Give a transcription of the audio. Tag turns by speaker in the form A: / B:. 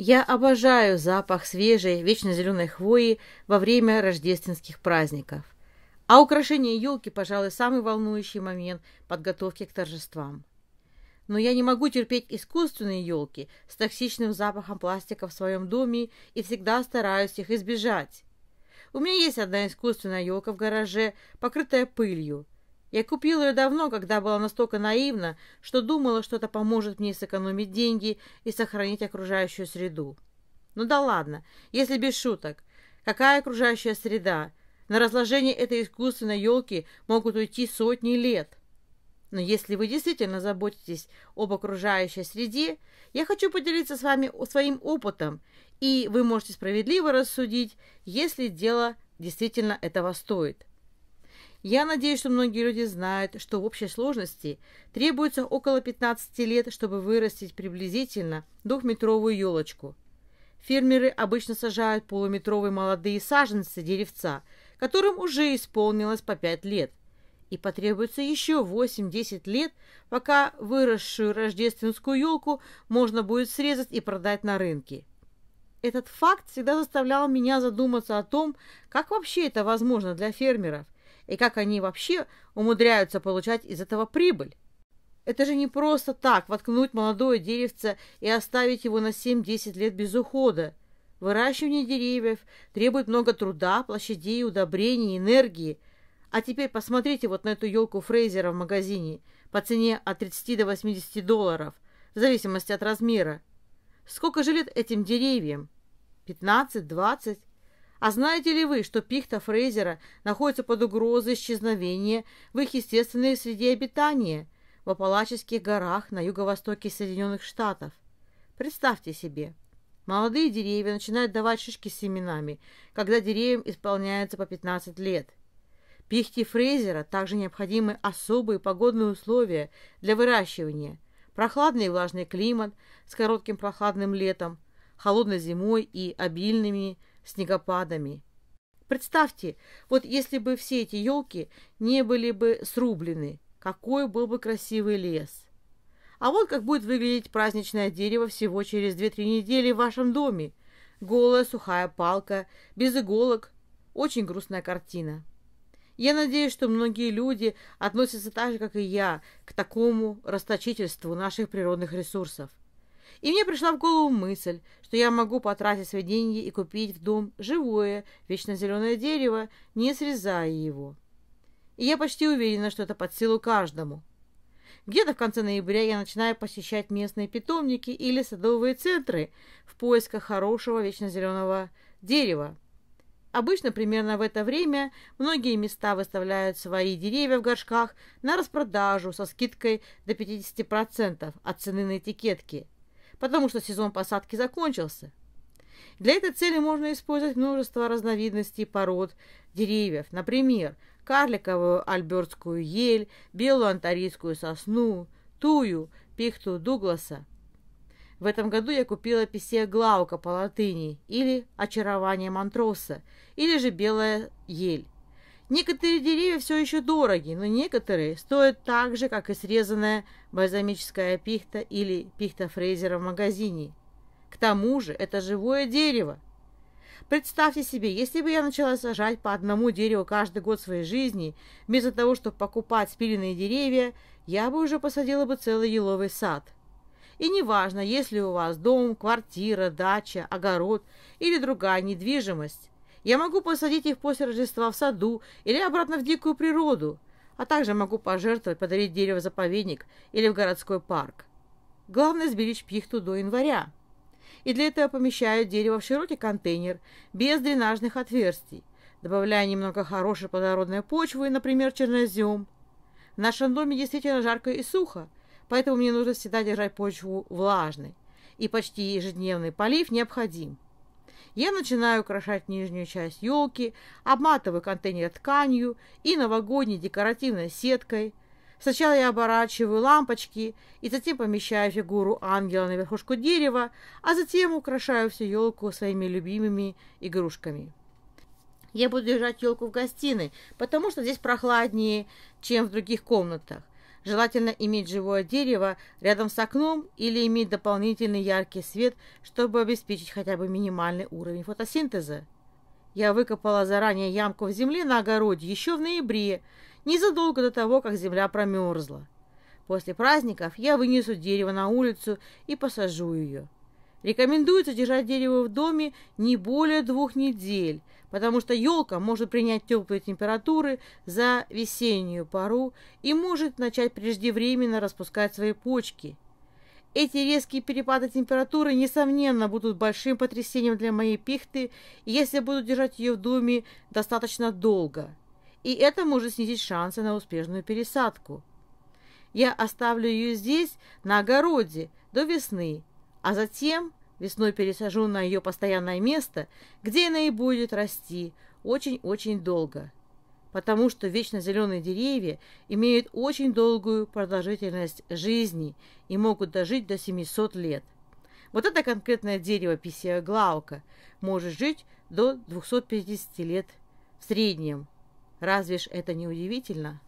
A: Я обожаю запах свежей, вечно зеленой хвои во время рождественских праздников. А украшение елки, пожалуй, самый волнующий момент подготовки к торжествам. Но я не могу терпеть искусственные елки с токсичным запахом пластика в своем доме и всегда стараюсь их избежать. У меня есть одна искусственная елка в гараже, покрытая пылью – я купила ее давно, когда была настолько наивна, что думала, что это поможет мне сэкономить деньги и сохранить окружающую среду. Ну да ладно, если без шуток. Какая окружающая среда? На разложение этой искусственной елки могут уйти сотни лет. Но если вы действительно заботитесь об окружающей среде, я хочу поделиться с вами своим опытом, и вы можете справедливо рассудить, если дело действительно этого стоит. Я надеюсь, что многие люди знают, что в общей сложности требуется около 15 лет, чтобы вырастить приблизительно двухметровую елочку. Фермеры обычно сажают полуметровые молодые саженцы деревца, которым уже исполнилось по 5 лет. И потребуется еще 8-10 лет, пока выросшую рождественскую елку можно будет срезать и продать на рынке. Этот факт всегда заставлял меня задуматься о том, как вообще это возможно для фермеров – и как они вообще умудряются получать из этого прибыль. Это же не просто так воткнуть молодое деревце и оставить его на 7-10 лет без ухода. Выращивание деревьев требует много труда, площадей, удобрений, энергии. А теперь посмотрите вот на эту елку Фрейзера в магазине по цене от 30 до 80 долларов, в зависимости от размера. Сколько же лет этим деревьям? 15, 20? А знаете ли вы, что пихта Фрейзера находится под угрозой исчезновения в их естественной среде обитания в Апалаческих горах на юго-востоке Соединенных Штатов? Представьте себе, молодые деревья начинают давать шишки с семенами, когда деревьям исполняется по 15 лет. Пихте Фрейзера также необходимы особые погодные условия для выращивания. Прохладный и влажный климат с коротким прохладным летом, холодной зимой и обильными снегопадами. Представьте, вот если бы все эти елки не были бы срублены, какой был бы красивый лес. А вот как будет выглядеть праздничное дерево всего через 2-3 недели в вашем доме. Голая сухая палка, без иголок. Очень грустная картина. Я надеюсь, что многие люди относятся так же, как и я, к такому расточительству наших природных ресурсов. И мне пришла в голову мысль, что я могу потратить свои деньги и купить в дом живое, вечно зеленое дерево, не срезая его. И я почти уверена, что это под силу каждому. Где-то в конце ноября я начинаю посещать местные питомники или садовые центры в поисках хорошего вечно зеленого дерева. Обычно примерно в это время многие места выставляют свои деревья в горшках на распродажу со скидкой до 50% от цены на этикетки – потому что сезон посадки закончился. Для этой цели можно использовать множество разновидностей пород деревьев, например, карликовую альбертскую ель, белую антарийскую сосну, тую, пихту Дугласа. В этом году я купила писье Глаука по латыни или «Очарование Мантроса или же «Белая ель». Некоторые деревья все еще дороги, но некоторые стоят так же, как и срезанная бальзамическая пихта или пихта Фрейзера в магазине. К тому же это живое дерево. Представьте себе, если бы я начала сажать по одному дереву каждый год своей жизни, вместо того, чтобы покупать спиленные деревья, я бы уже посадила бы целый еловый сад. И неважно, есть ли у вас дом, квартира, дача, огород или другая недвижимость, я могу посадить их после Рождества в саду или обратно в дикую природу, а также могу пожертвовать, подарить дерево заповедник или в городской парк. Главное сберечь пихту до января. И для этого помещаю дерево в широкий контейнер без дренажных отверстий, добавляя немного хорошей плодородной почвы, например, чернозем. В нашем доме действительно жарко и сухо, поэтому мне нужно всегда держать почву влажной, и почти ежедневный полив необходим. Я начинаю украшать нижнюю часть елки, обматываю контейнер тканью и новогодней декоративной сеткой. Сначала я оборачиваю лампочки и затем помещаю фигуру ангела на верхушку дерева, а затем украшаю всю елку своими любимыми игрушками. Я буду держать елку в гостиной, потому что здесь прохладнее, чем в других комнатах. Желательно иметь живое дерево рядом с окном или иметь дополнительный яркий свет, чтобы обеспечить хотя бы минимальный уровень фотосинтеза. Я выкопала заранее ямку в земле на огороде еще в ноябре, незадолго до того, как земля промерзла. После праздников я вынесу дерево на улицу и посажу ее. Рекомендуется держать дерево в доме не более двух недель – потому что елка может принять теплые температуры за весеннюю пару и может начать преждевременно распускать свои почки. Эти резкие перепады температуры, несомненно, будут большим потрясением для моей пихты, если буду держать ее в доме достаточно долго. И это может снизить шансы на успешную пересадку. Я оставлю ее здесь, на огороде, до весны, а затем Весной пересажу на ее постоянное место, где она и будет расти очень-очень долго, потому что вечно зеленые деревья имеют очень долгую продолжительность жизни и могут дожить до 700 лет. Вот это конкретное дерево глаука может жить до 250 лет в среднем. Разве ж это не удивительно?